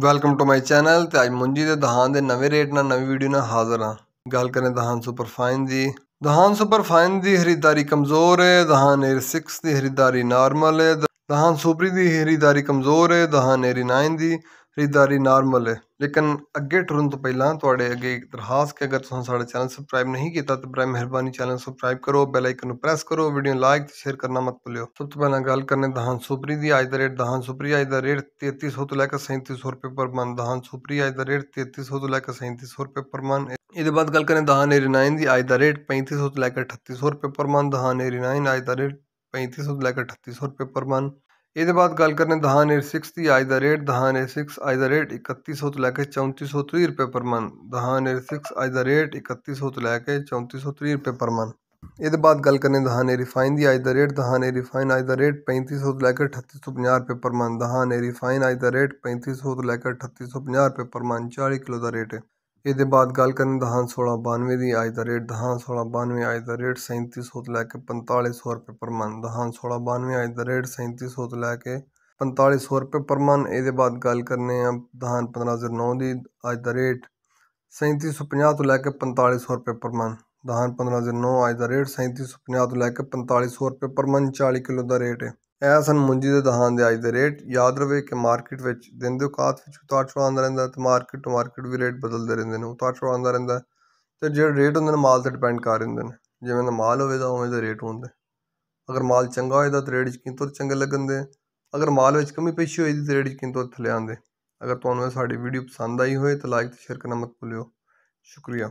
welcome to my channel ਤੇ ਅੱਜ ਮੁੰਜੀ ਦੇ ਦਹਾਨ ਦੇ ਨਵੇਂ ਰੇਟ ਨਾਲ ਨਵੀਂ ਵੀਡੀਓ ਨਾਲ ਹਾਜ਼ਰ ਹਾਂ ਗੱਲ ਕਰਾਂ ਦਹਾਨ ਸੁਪਰ ਫਾਈਨ ਦੀ ਦਹਾਨ ਸੁਪਰ ਫਾਈਨ ਦੀ ਖਰੀਦਦਾਰੀ ਕਮਜ਼ੋਰ ਹੈ ਦਹਾਨ 에ਅਰ 6 ਦੀ ਖਰੀਦਦਾਰੀ ਨਾਰਮਲ ਹੈ ਦਹਾਨ ਸੁਪਰੀ ਦੀ ਖਰੀਦਦਾਰੀ ਕਮਜ਼ੋਰ ਹੈ ਦਹਾਨ 에ਅਰ 9 ਦੀ ਖਰੀਦਦਾਰੀ ਨਾਰਮਲ ਹੈ ਲੇਕਿਨ ਅੱਗੇ ਟੁਰਨ ਤੋਂ ਪਹਿਲਾਂ ਤੁਹਾਡੇ ਅੱਗੇ ਇੱਕ ਦਰਖਾਸਤ ਕਿ ਅਗਰ ਤੁਸੀਂ ਸਾਡਾ ਚੈਨਲ ਸਬਸਕ੍ਰਾਈਬ ਨਹੀਂ ਕੀਤਾ ਤਾਂ ਬਰਾ ਮਿਹਰਬਾਨੀ ਚੈਨਲ ਸਬਸਕ੍ਰਾਈਬ ਕਰੋ ਬੈਲ ਆਈਕਨ ਨੂੰ ਪ੍ਰੈਸ ਕਰੋ ਵੀਡੀਓ ਲਾਈਕ ਤੇ ਸ਼ੇਅਰ ਕਰਨਾ ਮਤ ਭੁੱਲਿਓ ਸਭ ਤੋਂ ਪਹਿਲਾਂ ਗੱਲ ਕਰਨੇ ਦਹਾਨ ਸੁਪਰੀ ਦੀ ਅੱਜ ਦਾ ਰੇਟ ਦਹਾਨ ਸੁਪਰੀ ਅੱਜ ਦਾ ਰੇਟ 3300 ਤੋਂ ਲੈ ਕੇ 3700 ਰੁਪਏ ਪਰ ਮਨ ਦਹਾਨ ਸੁਪਰੀ ਅੱਜ ਦਾ ਰੇਟ 3300 ਤੋਂ ਲੈ ਕੇ 3700 ਰੁਪਏ ਪਰ ਮਨ ਇਹਦੇ ਬਾਅਦ ਗੱਲ ਕਰਨੇ ਦਹਾਨ ਏਰੀਨਾਈਨ ਦੀ ਅੱਜ ਦਾ ਰੇਟ 3500 ਤੋਂ ਲੈ ਕੇ 3800 ਰੁਪਏ ਪਰ ਮਨ ਦਹਾਨ ਏਰੀਨਾਈਨ ਅੱਜ ਦਾ ਰੇਟ 3500 ਤੋਂ ਲੈ ਕੇ 3800 ਰੁਪਏ ਪਰ ਮਨ ਇਹਦੇ ਬਾਅਦ ਗੱਲ ਕਰਨੇ ਦਹਾਨ ਏਰ 6 ਦੀ ਅੱਜ ਦਾ ਰੇਟ ਦਹਾਨ ਏਰ 6 ਅੱਜ ਦਾ ਰੇਟ 3100 ਤੋਂ ਲੈ ਕੇ 3430 ਰੁਪਏ ਪਰ ਮਨ ਦਹਾਨ ਏਰ 6 ਅੱਜ ਦਾ ਰੇਟ 3100 ਤੋਂ ਲੈ ਕੇ 3430 ਰੁਪਏ ਪਰ ਮਨ ਇਹਦੇ ਬਾਅਦ ਗੱਲ ਕਰਨੇ ਦਹਾਨ ਏਰ ਰਿਫਾਈਨ ਦੀ ਅੱਜ ਦਾ ਰੇਟ ਦਹਾਨ ਏਰ ਰਿਫਾਈਨ ਅੱਜ ਦਾ ਰੇਟ 3500 ਤੋਂ ਲੈ ਕੇ 3850 ਰੁਪਏ ਪਰ ਮਨ ਦਹਾਨ ਏਰ ਰਿਫਾਈਨ ਅੱਜ ਦਾ ਰੇਟ 3500 ਤੋਂ ਲੈ ਕੇ 3850 ਰੁਪਏ ਪਰ ਮਨ 40 ਕਿਲੋ ਦਾ ਰੇਟ ਹੈ ਇਹਦੇ ਬਾਅਦ ਗੱਲ ਕਰਨ ਦਾ ਹਾਂ 1692 ਦੀ ਅੱਜ ਦਾ ਰੇਟ ਦਹਾਂ 1692 ਅੱਜ ਦਾ ਰੇਟ 3700 ਤੋਂ ਲੈ ਕੇ 4500 ਰੁਪਏ ਪਰ ਮਨ ਦਹਾਂ 1692 ਅੱਜ ਦਾ ਰੇਟ 3700 ਤੋਂ ਲੈ ਕੇ 4500 ਰੁਪਏ ਪਰ ਮਨ ਇਹਦੇ ਬਾਅਦ ਗੱਲ ਕਰਨੇ ਆ ਦਹਾਂ 1509 ਦੀ ਅੱਜ ਦਾ ਰੇਟ 3750 ਤੋਂ ਲੈ ਕੇ 4500 ਰੁਪਏ ਪਰ ਮਨ ਦਹਾਂ 1509 ਅੱਜ ਦਾ ਰੇਟ 3750 ਤੋਂ ਲੈ ਕੇ 4500 ਰੁਪਏ ਪਰ ਮਨ 40 ਕਿਲੋ ਦਾ ਰੇਟ ਹੈ ਇਹ ਸਨ ਮੁੰਜੀ ਦੇ ਦਹਾਨ ਦੇ ਅੱਜ ਦੇ ਰੇਟ ਯਾਦ ਰਵੇ ਕਿ ਮਾਰਕੀਟ ਵਿੱਚ ਦਿਨ ਦੇ ਔਕਾਤ ਵਿੱਚ ਉਤਾਰ ਚੜਾਅ ਆਉਂਦਾ ਰਹਿੰਦਾ ਤੇ ਮਾਰਕੀਟ ਟੂ ਮਾਰਕੀਟ ਵੀ ਰੇਟ ਬਦਲਦੇ ਰਹਿੰਦੇ ਨੇ ਉਤਾਰ ਚੜਾਅ ਆਉਂਦਾ ਰਹਿੰਦਾ ਤੇ ਜਿਹੜੇ ਰੇਟ ਹੁੰਦੇ ਨੇ ਮਾਲ ਤੇ ਡਿਪੈਂਡ ਕਰ ਰਹਿੰਦੇ ਨੇ ਜਿਵੇਂ ਦਾ ਮਾਲ ਤਾਂ ਉਵੇਂ ਦਾ ਰੇਟ ਹੁੰਦਾ ਅਗਰ ਮਾਲ ਚੰਗਾ ਹੋਏ ਤਾਂ ਰੇਟ ਯਕੀਨ ਤੌਰ ਚੰਗੇ ਲੱਗਣਦੇ ਅਗਰ ਮਾਲ ਵਿੱਚ ਕਮੀ ਪੇਸ਼ੀ ਹੋਈ ਤਾਂ ਰੇਟ ਯਕੀਨ ਤੌਰ ਥੱਲੇ ਆਉਂਦੇ ਅਗਰ ਤੁਹਾਨੂੰ ਇਹ ਸਾਡੀ ਵੀਡੀਓ ਪਸੰਦ ਆਈ ਹੋਵੇ ਤਾਂ ਲਾਈਕ ਤੇ ਸ਼ੇਅਰ ਕਰਨਾ ਮਤ ਭੁੱਲਿਓ ਸ਼ੁਕਰੀਆ